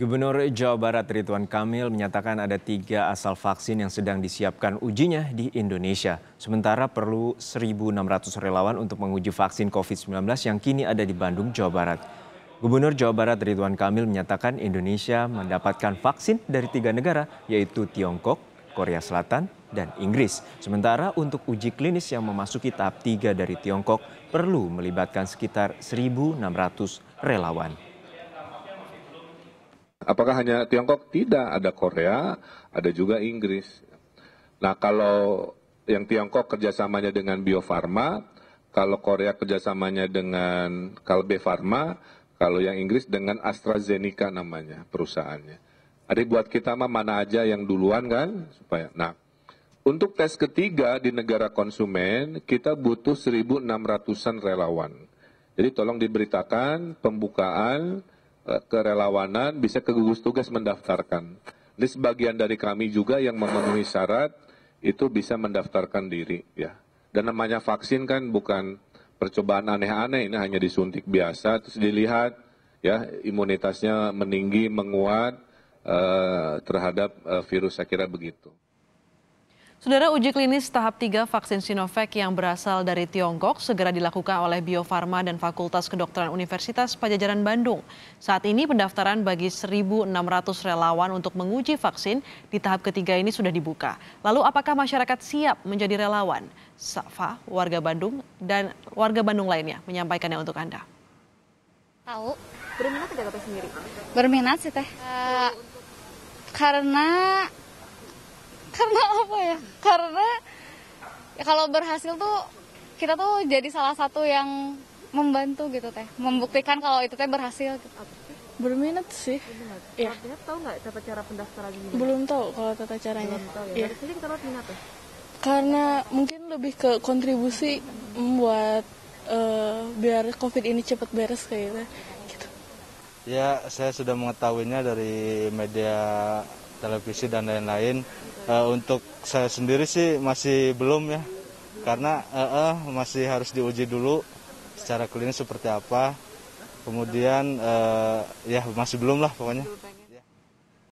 Gubernur Jawa Barat Ridwan Kamil menyatakan ada tiga asal vaksin yang sedang disiapkan ujinya di Indonesia. Sementara perlu 1.600 relawan untuk menguji vaksin COVID-19 yang kini ada di Bandung, Jawa Barat. Gubernur Jawa Barat Ridwan Kamil menyatakan Indonesia mendapatkan vaksin dari tiga negara, yaitu Tiongkok, Korea Selatan, dan Inggris. Sementara untuk uji klinis yang memasuki tahap tiga dari Tiongkok perlu melibatkan sekitar 1.600 relawan. Apakah hanya Tiongkok? Tidak, ada Korea, ada juga Inggris. Nah kalau yang Tiongkok kerjasamanya dengan Bio Farma, kalau Korea kerjasamanya dengan Kalbe Farma, kalau yang Inggris dengan AstraZeneca namanya perusahaannya. Ada buat kita mah mana aja yang duluan kan supaya. Nah, untuk tes ketiga di negara konsumen kita butuh 1.600an relawan. Jadi tolong diberitakan pembukaan kerelawanan bisa ke gugus tugas mendaftarkan. Ini sebagian dari kami juga yang memenuhi syarat itu bisa mendaftarkan diri ya. Dan namanya vaksin kan bukan percobaan aneh-aneh, ini hanya disuntik biasa terus dilihat ya imunitasnya meninggi, menguat eh, terhadap eh, virus saya kira begitu. Saudara uji klinis tahap 3 vaksin Sinovac yang berasal dari Tiongkok segera dilakukan oleh Bio Farma dan Fakultas Kedokteran Universitas Pajajaran Bandung. Saat ini pendaftaran bagi 1.600 relawan untuk menguji vaksin di tahap ketiga ini sudah dibuka. Lalu apakah masyarakat siap menjadi relawan? Safa, warga Bandung, dan warga Bandung lainnya menyampaikannya untuk Anda. Tahu, berminat tidak sendiri? Berminat sih teh. Uh, karena karena apa ya karena ya kalau berhasil tuh kita tuh jadi salah satu yang membantu gitu teh membuktikan kalau itu teh berhasil gitu. berminat sih Iya. ya tahu nggak tata cara pendaftaran gimana? belum tahu kalau tata caranya ya. Iya. ya, ya. karena mungkin lebih ke kontribusi buat uh, biar covid ini cepat beres kayaknya gitu. ya saya sudah mengetahuinya dari media televisi dan lain-lain. E, untuk saya sendiri sih masih belum ya, karena e -e, masih harus diuji dulu secara klinis seperti apa. Kemudian e, ya masih belum lah pokoknya.